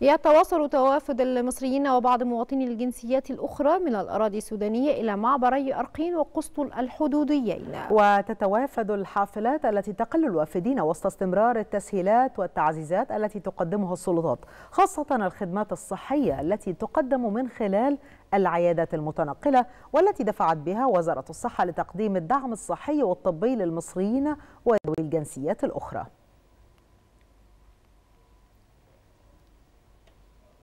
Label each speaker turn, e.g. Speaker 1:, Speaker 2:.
Speaker 1: يتواصل توافد المصريين وبعض مواطني الجنسيات الأخرى من الأراضي السودانية إلى معبري أرقين وقسطل الحدوديين
Speaker 2: وتتوافد الحافلات التي تقل الوافدين وسط استمرار التسهيلات والتعزيزات التي تقدمها السلطات خاصة الخدمات الصحية التي تقدم من خلال العيادات المتنقلة والتي دفعت بها وزارة الصحة لتقديم الدعم الصحي والطبي للمصريين وذوي الجنسيات الأخرى